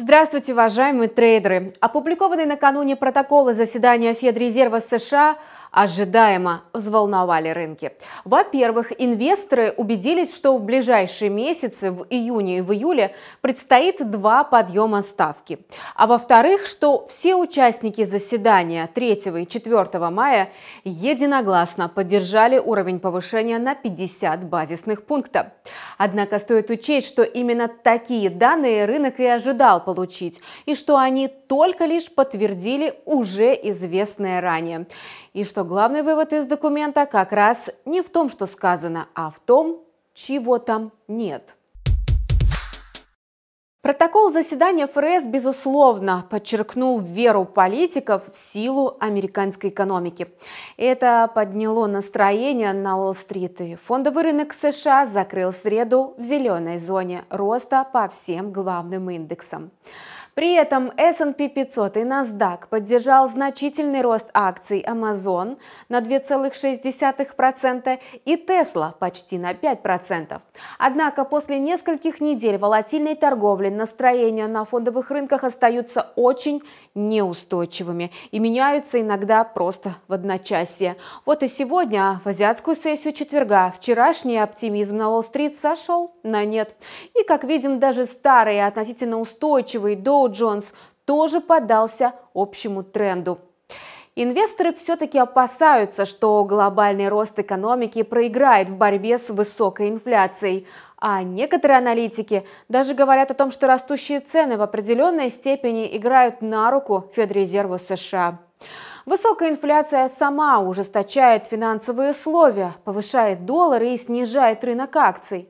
Здравствуйте, уважаемые трейдеры! Опубликованные накануне протоколы заседания Федрезерва США ожидаемо взволновали рынки. Во-первых, инвесторы убедились, что в ближайшие месяцы, в июне и в июле, предстоит два подъема ставки. А во-вторых, что все участники заседания 3 и 4 мая единогласно поддержали уровень повышения на 50 базисных пунктов. Однако стоит учесть, что именно такие данные рынок и ожидал получить, и что они только лишь подтвердили уже известное ранее. И что главный вывод из документа как раз не в том, что сказано, а в том, чего там нет. Протокол заседания ФРС, безусловно, подчеркнул веру политиков в силу американской экономики. Это подняло настроение на Уолл-стрит, и фондовый рынок США закрыл среду в зеленой зоне роста по всем главным индексам. При этом S&P 500 и NASDAQ поддержал значительный рост акций Amazon на 2,6% и Tesla почти на 5%. Однако после нескольких недель волатильной торговли настроения на фондовых рынках остаются очень неустойчивыми и меняются иногда просто в одночасье. Вот и сегодня в азиатскую сессию четверга вчерашний оптимизм на Уолл-стрит сошел на нет. И, как видим, даже старые относительно устойчивые доу Джонс тоже поддался общему тренду. Инвесторы все-таки опасаются, что глобальный рост экономики проиграет в борьбе с высокой инфляцией. А некоторые аналитики даже говорят о том, что растущие цены в определенной степени играют на руку Федрезерву США. Высокая инфляция сама ужесточает финансовые условия, повышает доллары и снижает рынок акций.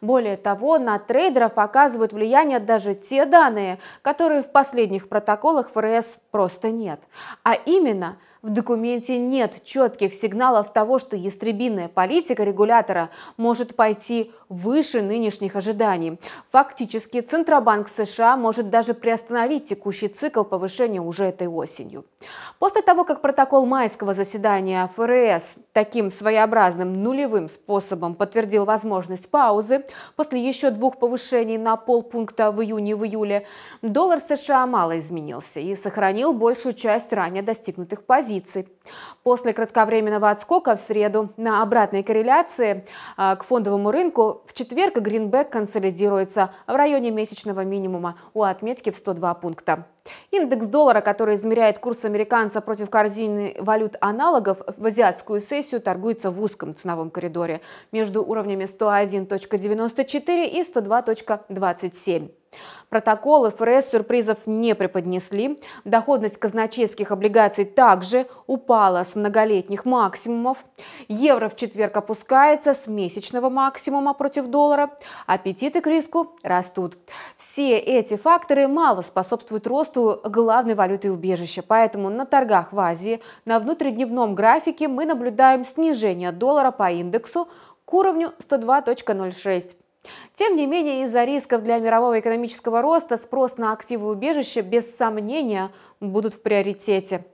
Более того, на трейдеров оказывают влияние даже те данные, которые в последних протоколах ФРС просто нет. А именно, в документе нет четких сигналов того, что ястребиная политика регулятора может пойти выше нынешних ожиданий. Фактически Центробанк США может даже приостановить текущий цикл повышения уже этой осенью. После того, как протокол майского заседания ФРС таким своеобразным нулевым способом подтвердил возможность паузы, После еще двух повышений на полпункта в июне и в июле доллар США мало изменился и сохранил большую часть ранее достигнутых позиций. После кратковременного отскока в среду на обратной корреляции а, к фондовому рынку в четверг гринбэк консолидируется в районе месячного минимума у отметки в 102 пункта. Индекс доллара, который измеряет курс американца против корзины валют аналогов, в азиатскую сессию торгуется в узком ценовом коридоре между уровнями 101.94 и 102.27. Протоколы ФРС сюрпризов не преподнесли. Доходность казначейских облигаций также упала с многолетних максимумов. Евро в четверг опускается с месячного максимума против доллара. Аппетиты к риску растут. Все эти факторы мало способствуют росту главной валюты убежища. Поэтому на торгах в Азии на внутридневном графике мы наблюдаем снижение доллара по индексу к уровню 102.06. Тем не менее, из-за рисков для мирового экономического роста спрос на активы убежища без сомнения будут в приоритете.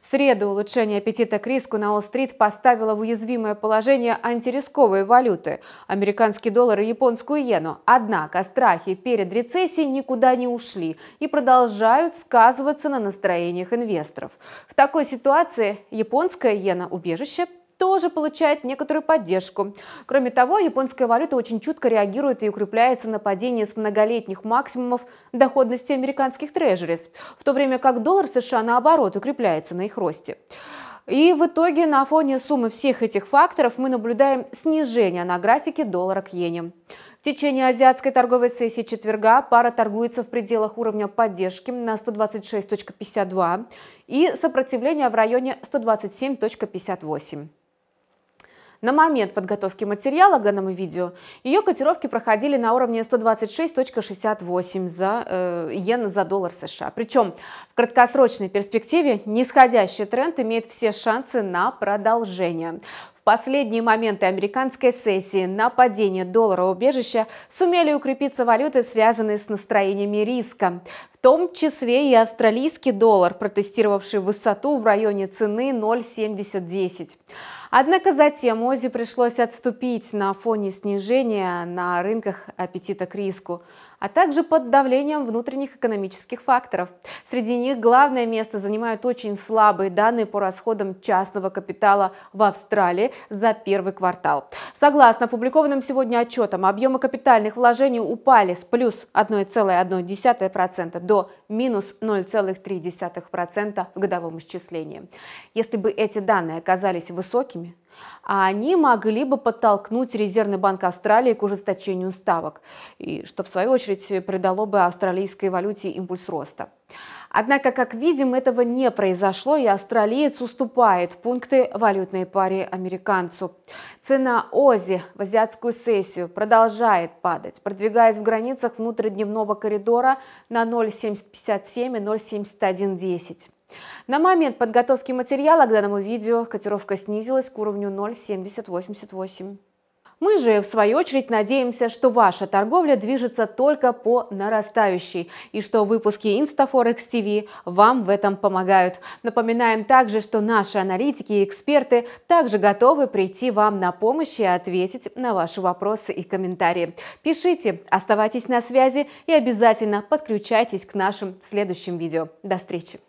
В среду улучшение аппетита к риску на Уолл-стрит поставило в уязвимое положение антирисковые валюты – американский доллар и японскую иену. Однако страхи перед рецессией никуда не ушли и продолжают сказываться на настроениях инвесторов. В такой ситуации японская иена – убежище – тоже получает некоторую поддержку. Кроме того, японская валюта очень чутко реагирует и укрепляется на падение с многолетних максимумов доходности американских трежерис, в то время как доллар США, наоборот, укрепляется на их росте. И в итоге на фоне суммы всех этих факторов мы наблюдаем снижение на графике доллара к иене. В течение азиатской торговой сессии четверга пара торгуется в пределах уровня поддержки на 126.52 и сопротивления в районе 127.58. На момент подготовки материала к данному видео ее котировки проходили на уровне 126.68 за э, йен за доллар США. Причем в краткосрочной перспективе нисходящий тренд имеет все шансы на продолжение последние моменты американской сессии на падение доллара убежища сумели укрепиться валюты, связанные с настроениями риска, в том числе и австралийский доллар, протестировавший высоту в районе цены 0,710. Однако затем Ози пришлось отступить на фоне снижения на рынках аппетита к риску, а также под давлением внутренних экономических факторов. Среди них главное место занимают очень слабые данные по расходам частного капитала в Австралии за первый квартал. Согласно опубликованным сегодня отчетам, объемы капитальных вложений упали с плюс 1,1% до минус 0,3% в годовом исчислении. Если бы эти данные оказались высокими, рисками. А они могли бы подтолкнуть Резервный банк Австралии к ужесточению ставок, и что в свою очередь придало бы австралийской валюте импульс роста. Однако, как видим, этого не произошло, и австралиец уступает пункты валютной паре американцу. Цена ОЗИ в азиатскую сессию продолжает падать, продвигаясь в границах внутридневного коридора на 0,757 и 0,7110. На момент подготовки материала к данному видео котировка снизилась к уровню 0,7088. Мы же, в свою очередь, надеемся, что ваша торговля движется только по нарастающей и что выпуски InstaForex TV вам в этом помогают. Напоминаем также, что наши аналитики и эксперты также готовы прийти вам на помощь и ответить на ваши вопросы и комментарии. Пишите, оставайтесь на связи и обязательно подключайтесь к нашим следующим видео. До встречи!